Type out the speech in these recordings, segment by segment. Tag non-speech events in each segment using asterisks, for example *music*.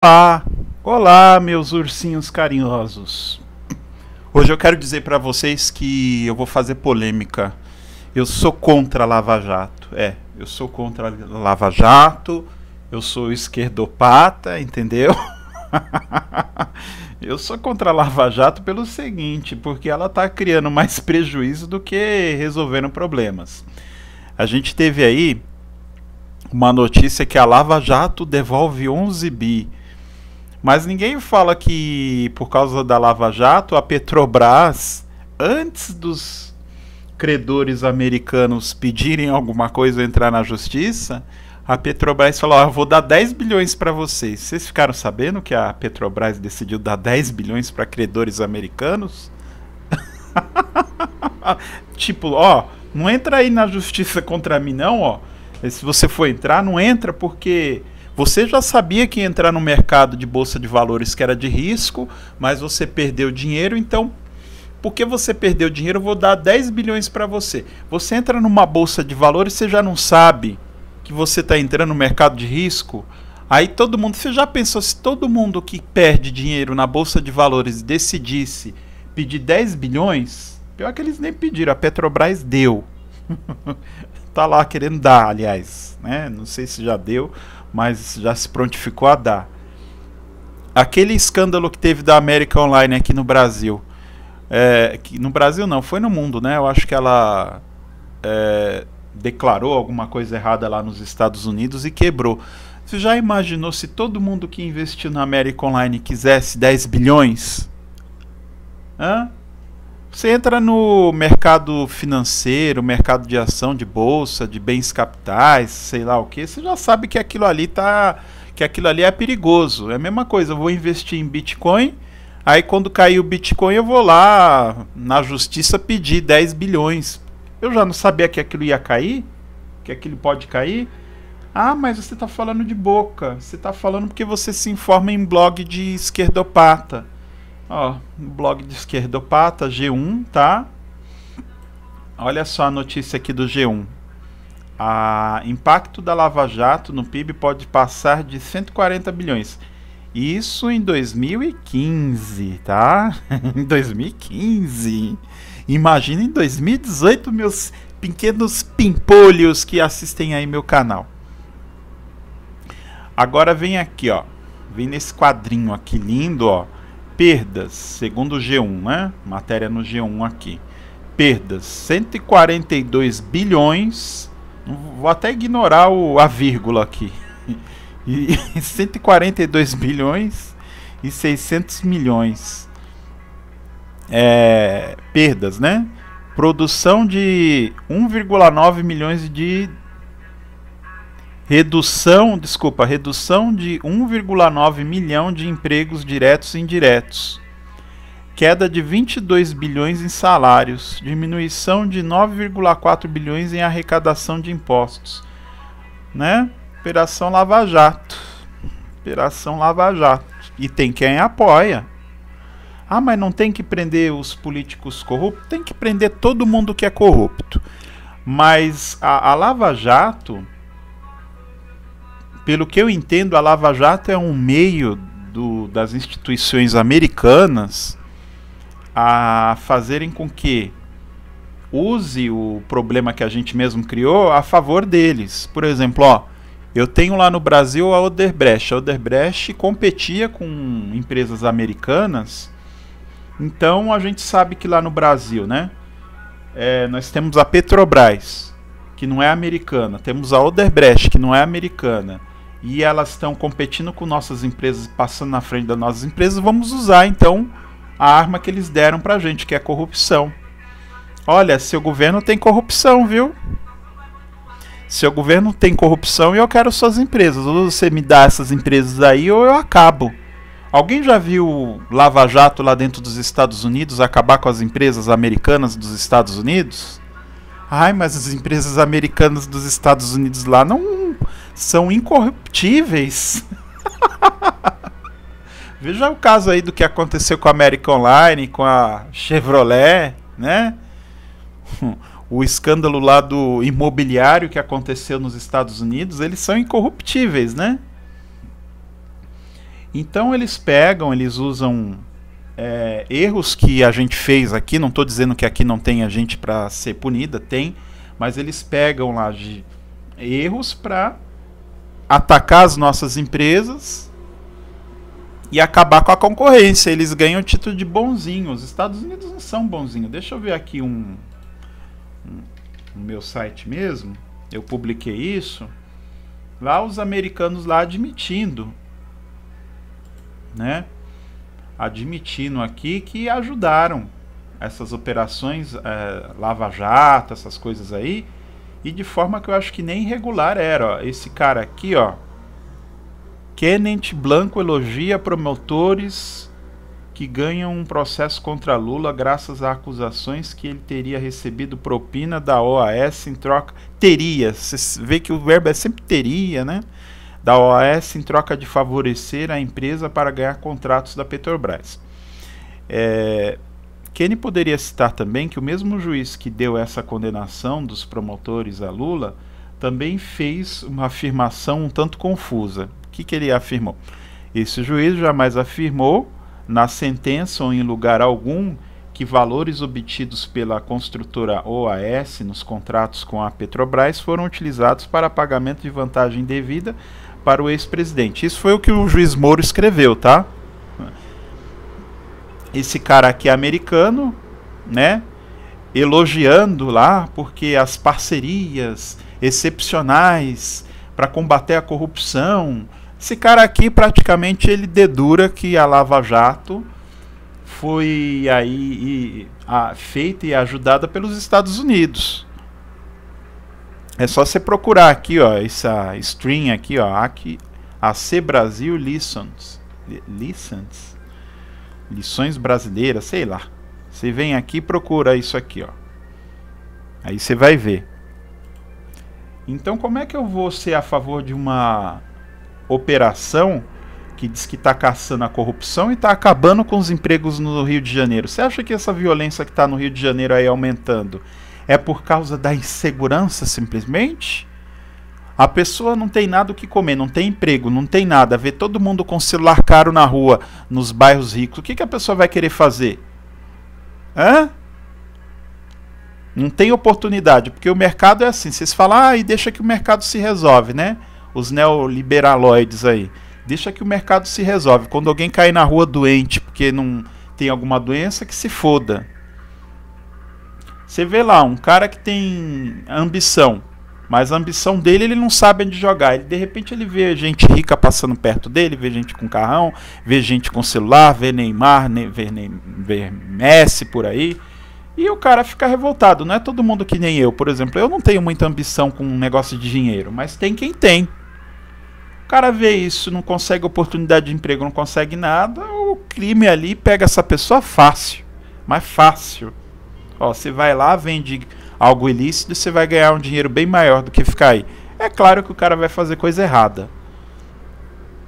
Olá, olá meus ursinhos carinhosos. Hoje eu quero dizer para vocês que eu vou fazer polêmica. Eu sou contra a Lava Jato. É, eu sou contra a Lava Jato. Eu sou esquerdopata, entendeu? *laughs* eu sou contra a Lava Jato pelo seguinte, porque ela está criando mais prejuízo do que resolvendo problemas. A gente teve aí uma notícia que a Lava Jato devolve 11 bi mas ninguém fala que, por causa da Lava Jato, a Petrobras, antes dos credores americanos pedirem alguma coisa entrar na justiça, a Petrobras falou: ah, eu vou dar 10 bilhões para vocês. Vocês ficaram sabendo que a Petrobras decidiu dar 10 bilhões para credores americanos? *laughs* tipo, ó, não entra aí na justiça contra mim, não, ó. Se você for entrar, não entra porque você já sabia que ia entrar no mercado de bolsa de valores que era de risco, mas você perdeu dinheiro, então porque você perdeu dinheiro, eu vou dar 10 bilhões para você. Você entra numa bolsa de valores, você já não sabe que você está entrando no mercado de risco. Aí todo mundo, você já pensou se todo mundo que perde dinheiro na bolsa de valores decidisse pedir 10 bilhões? Pior que eles nem pediram, a Petrobras deu. *laughs* tá lá querendo dar, aliás, né? Não sei se já deu, mas já se prontificou a dar. Aquele escândalo que teve da América Online aqui no Brasil, é, que no Brasil não, foi no mundo, né? Eu acho que ela é, declarou alguma coisa errada lá nos Estados Unidos e quebrou. Você já imaginou se todo mundo que investiu na América Online quisesse 10 bilhões? Hã? Você entra no mercado financeiro, mercado de ação, de bolsa, de bens capitais, sei lá o que, você já sabe que aquilo ali tá. que aquilo ali é perigoso. É a mesma coisa, eu vou investir em Bitcoin, aí quando cair o Bitcoin eu vou lá na justiça pedir 10 bilhões. Eu já não sabia que aquilo ia cair, que aquilo pode cair. Ah, mas você está falando de boca. Você está falando porque você se informa em blog de esquerdopata. Ó, blog de esquerdopata, G1, tá? Olha só a notícia aqui do G1. A impacto da Lava Jato no PIB pode passar de 140 bilhões. Isso em 2015, tá? *laughs* em 2015. Imagina em 2018, meus pequenos pimpolhos que assistem aí meu canal. Agora vem aqui, ó. Vem nesse quadrinho aqui lindo, ó perdas, segundo o G1, né? Matéria no G1 aqui. Perdas 142 bilhões. Vou até ignorar o, a vírgula aqui. *laughs* E 142 bilhões e 600 milhões. É, perdas, né? Produção de 1,9 milhões de redução, desculpa, redução de 1,9 milhão de empregos diretos e indiretos, queda de 22 bilhões em salários, diminuição de 9,4 bilhões em arrecadação de impostos, né? Operação Lava Jato. Operação Lava Jato. E tem quem apoia. Ah, mas não tem que prender os políticos corruptos? Tem que prender todo mundo que é corrupto. Mas a, a Lava Jato, pelo que eu entendo, a Lava Jato é um meio do, das instituições americanas a fazerem com que use o problema que a gente mesmo criou a favor deles. Por exemplo, ó, eu tenho lá no Brasil a Oderbrecht. A Oderbrecht competia com empresas americanas. Então a gente sabe que lá no Brasil, né? É, nós temos a Petrobras, que não é americana. Temos a Oderbrecht, que não é americana e elas estão competindo com nossas empresas, passando na frente das nossas empresas, vamos usar então a arma que eles deram pra gente, que é a corrupção. Olha, seu governo tem corrupção, viu? Seu governo tem corrupção e eu quero suas empresas. Ou você me dá essas empresas aí ou eu acabo. Alguém já viu Lava Jato lá dentro dos Estados Unidos acabar com as empresas americanas dos Estados Unidos? Ai, mas as empresas americanas dos Estados Unidos lá não são incorruptíveis. *laughs* Veja o caso aí do que aconteceu com a América Online, com a Chevrolet, né? *laughs* O escândalo lá do imobiliário que aconteceu nos Estados Unidos, eles são incorruptíveis, né? Então eles pegam, eles usam é, erros que a gente fez aqui. Não estou dizendo que aqui não tem a gente para ser punida, tem, mas eles pegam lá de erros para atacar as nossas empresas e acabar com a concorrência. Eles ganham o título de bonzinho. Os Estados Unidos não são bonzinhos. Deixa eu ver aqui um, um no meu site mesmo. Eu publiquei isso. Lá os americanos lá admitindo, né? Admitindo aqui que ajudaram essas operações é, eh, lava-jato, essas coisas aí e de forma que eu acho que nem regular era. Ó. Esse cara aqui, ó. Kenneth Blanco elogia promotores que ganham um processo contra Lula graças a acusações que ele teria recebido propina da OAS em troca. Teria, você vê que o verbo é sempre teria, né? Da OAS em troca de favorecer a empresa para ganhar contratos da Petrobras. É, Kenny poderia citar também que o mesmo juiz que deu essa condenação dos promotores a Lula também fez uma afirmação um tanto confusa. O que, que ele afirmou? Esse juiz jamais afirmou, na sentença ou em lugar algum, que valores obtidos pela construtora OAS nos contratos com a Petrobras foram utilizados para pagamento de vantagem devida para o ex-presidente. Isso foi o que o juiz Moro escreveu, tá? esse cara aqui é americano, né? Elogiando lá porque as parcerias excepcionais para combater a corrupção. Esse cara aqui praticamente ele dedura que a Lava Jato foi aí e, a, feita e ajudada pelos Estados Unidos. É só você procurar aqui, ó, essa string aqui, ó, aqui, AC Brasil Listens. Listens lições brasileiras, sei lá. Você vem aqui e procura isso aqui, ó. Aí você vai ver. Então, como é que eu vou ser a favor de uma operação que diz que está caçando a corrupção e está acabando com os empregos no Rio de Janeiro? Você acha que essa violência que está no Rio de Janeiro aí aumentando é por causa da insegurança simplesmente? A pessoa não tem nada o que comer, não tem emprego, não tem nada, vê todo mundo com celular caro na rua, nos bairros ricos. O que, que a pessoa vai querer fazer? Hã? Não tem oportunidade, porque o mercado é assim. Vocês falam, ah, e deixa que o mercado se resolve, né? Os neoliberaloides aí. Deixa que o mercado se resolve. Quando alguém cair na rua doente porque não tem alguma doença, que se foda. Você vê lá, um cara que tem ambição. Mas a ambição dele, ele não sabe onde jogar. Ele, de repente ele vê gente rica passando perto dele, vê gente com carrão, vê gente com celular, vê Neymar, vê, vê Messi por aí. E o cara fica revoltado. Não é todo mundo que nem eu, por exemplo. Eu não tenho muita ambição com um negócio de dinheiro, mas tem quem tem. O cara vê isso, não consegue oportunidade de emprego, não consegue nada. O crime ali pega essa pessoa fácil. Mas fácil. Ó, você vai lá, vende algo ilícito e você vai ganhar um dinheiro bem maior do que ficar aí. É claro que o cara vai fazer coisa errada.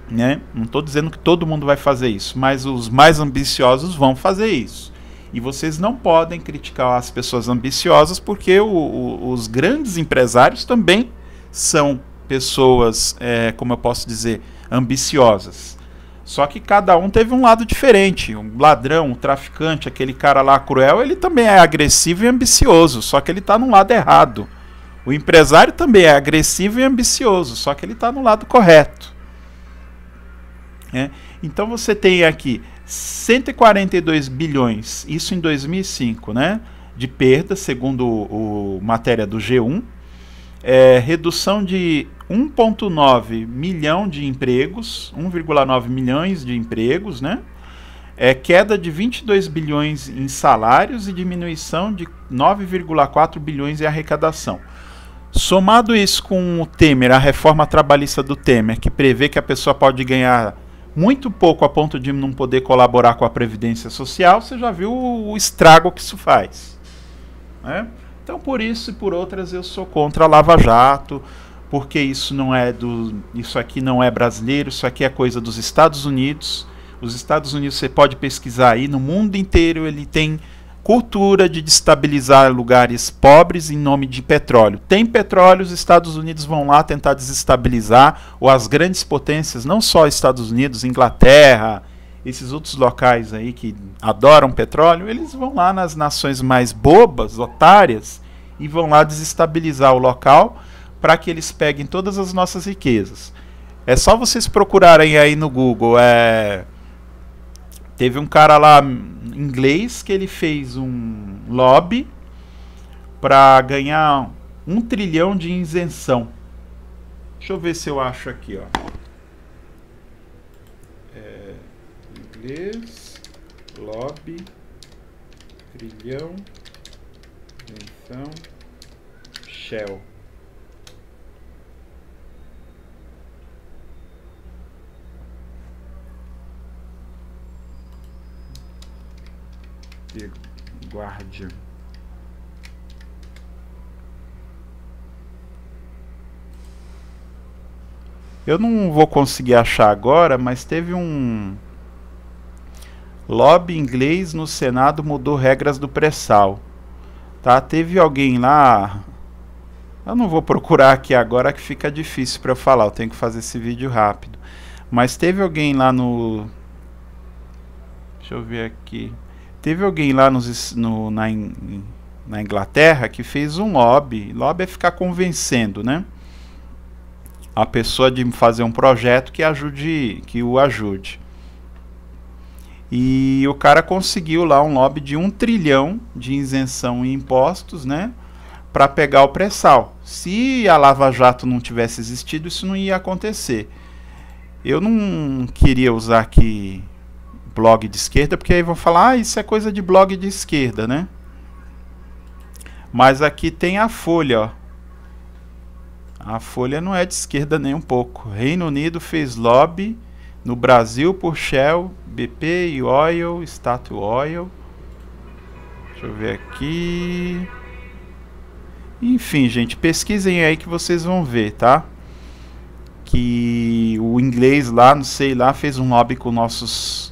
Né? Não estou dizendo que todo mundo vai fazer isso, mas os mais ambiciosos vão fazer isso. E vocês não podem criticar as pessoas ambiciosas, porque o, o, os grandes empresários também são pessoas, é, como eu posso dizer, ambiciosas. Só que cada um teve um lado diferente. Um ladrão, um traficante, aquele cara lá cruel, ele também é agressivo e ambicioso, só que ele está no lado errado. O empresário também é agressivo e ambicioso, só que ele está no lado correto. É. Então você tem aqui 142 bilhões, isso em 2005, né? De perda, segundo o, o matéria do G1, é, redução de 1,9 milhão de empregos, 1,9 milhões de empregos, né? É queda de 22 bilhões em salários e diminuição de 9,4 bilhões em arrecadação. Somado isso com o Temer, a reforma trabalhista do Temer, que prevê que a pessoa pode ganhar muito pouco a ponto de não poder colaborar com a previdência social, você já viu o estrago que isso faz. Né? Então, por isso e por outras, eu sou contra a Lava Jato porque isso não é do, isso aqui não é brasileiro, isso aqui é coisa dos Estados Unidos. Os Estados Unidos você pode pesquisar aí no mundo inteiro, ele tem cultura de destabilizar lugares pobres em nome de petróleo. Tem petróleo, os Estados Unidos vão lá tentar desestabilizar, ou as grandes potências, não só Estados Unidos, Inglaterra, esses outros locais aí que adoram petróleo, eles vão lá nas nações mais bobas, otárias, e vão lá desestabilizar o local para que eles peguem todas as nossas riquezas. É só vocês procurarem aí no Google. É... Teve um cara lá hum, inglês que ele fez um lobby para ganhar um trilhão de isenção. Deixa eu ver se eu acho aqui, ó. É... Inglês, lobby, trilhão, isenção, Shell. guarde Eu não vou conseguir achar agora, mas teve um lobby inglês no Senado mudou regras do pré-sal. Tá? Teve alguém lá. Eu não vou procurar aqui agora que fica difícil para eu falar, eu tenho que fazer esse vídeo rápido. Mas teve alguém lá no Deixa eu ver aqui. Teve alguém lá nos, no, na, in, na Inglaterra que fez um lobby. Lobby é ficar convencendo, né? A pessoa de fazer um projeto que ajude, que o ajude. E o cara conseguiu lá um lobby de um trilhão de isenção em impostos, né? Para pegar o pré-sal. Se a Lava Jato não tivesse existido, isso não ia acontecer. Eu não queria usar aqui blog de esquerda, porque aí vão falar, ah, isso é coisa de blog de esquerda, né? Mas aqui tem a Folha, ó. A Folha não é de esquerda nem um pouco. Reino Unido fez lobby no Brasil por Shell, BP e Oil, Statue Oil. Deixa eu ver aqui. Enfim, gente, pesquisem aí que vocês vão ver, tá? Que o inglês lá, não sei lá, fez um lobby com nossos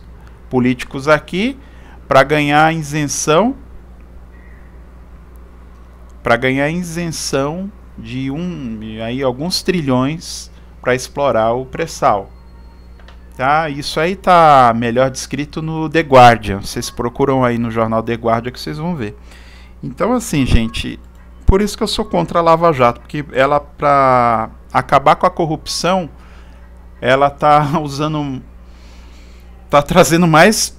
políticos aqui para ganhar isenção para ganhar isenção de um aí alguns trilhões para explorar o pré-sal. Tá? Isso aí tá melhor descrito no The Guardian. Vocês procuram aí no jornal The Guardian que vocês vão ver. Então assim, gente, por isso que eu sou contra a Lava Jato, porque ela para acabar com a corrupção, ela tá *laughs* usando tá trazendo mais,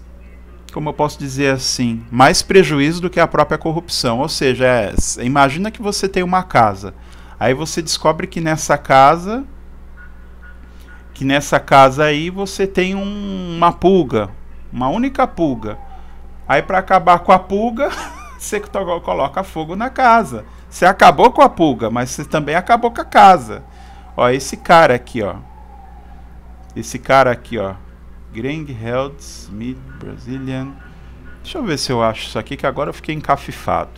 como eu posso dizer assim, mais prejuízo do que a própria corrupção. Ou seja, é, imagina que você tem uma casa. Aí você descobre que nessa casa que nessa casa aí você tem um, uma pulga, uma única pulga. Aí para acabar com a pulga, *laughs* você coloca fogo na casa. Você acabou com a pulga, mas você também acabou com a casa. Ó, esse cara aqui, ó. Esse cara aqui, ó. Grand Health Smith Brazilian. Deixa eu ver se eu acho isso aqui, que agora eu fiquei encafifado.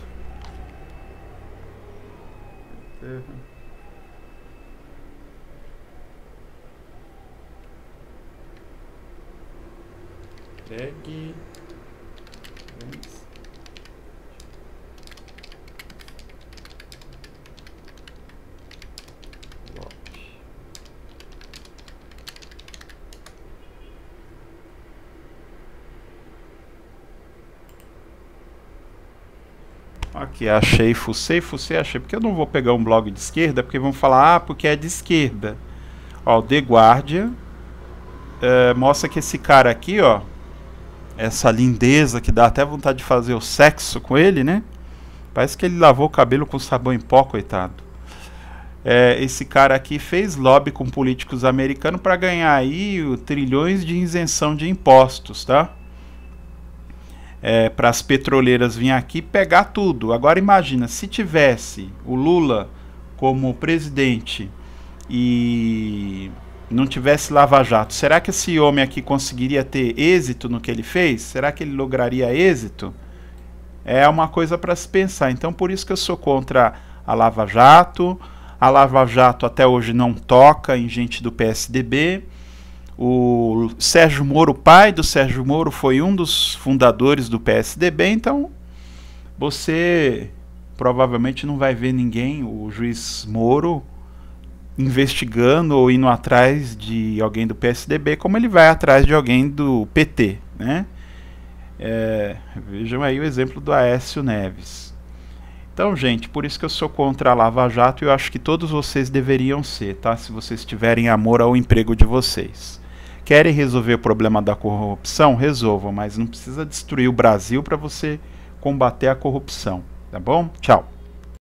Tag. que achei, fucei, fucei, achei, porque eu não vou pegar um blog de esquerda, porque vão falar, ah, porque é de esquerda. Ó, o The Guardian é, mostra que esse cara aqui, ó, essa lindeza que dá até vontade de fazer o sexo com ele, né? Parece que ele lavou o cabelo com sabão em pó, coitado. É, esse cara aqui fez lobby com políticos americanos para ganhar aí trilhões de isenção de impostos, tá? é, para as petroleiras vir aqui pegar tudo. Agora imagina, se tivesse o Lula como presidente e não tivesse Lava Jato, será que esse homem aqui conseguiria ter êxito no que ele fez? Será que ele lograria êxito? É uma coisa para se pensar. Então por isso que eu sou contra a Lava Jato. A Lava Jato até hoje não toca em gente do PSDB. O Sérgio Moro, pai do Sérgio Moro, foi um dos fundadores do PSDB, então você provavelmente não vai ver ninguém, o juiz Moro, investigando ou indo atrás de alguém do PSDB, como ele vai atrás de alguém do PT, né? É, vejam aí o exemplo do Aécio Neves. Então, gente, por isso que eu sou contra a Lava Jato e eu acho que todos vocês deveriam ser, tá? Se vocês tiverem amor ao emprego de vocês. Querem resolver o problema da corrupção? Resolvam, mas não precisa destruir o Brasil para você combater a corrupção. Tá bom? Tchau.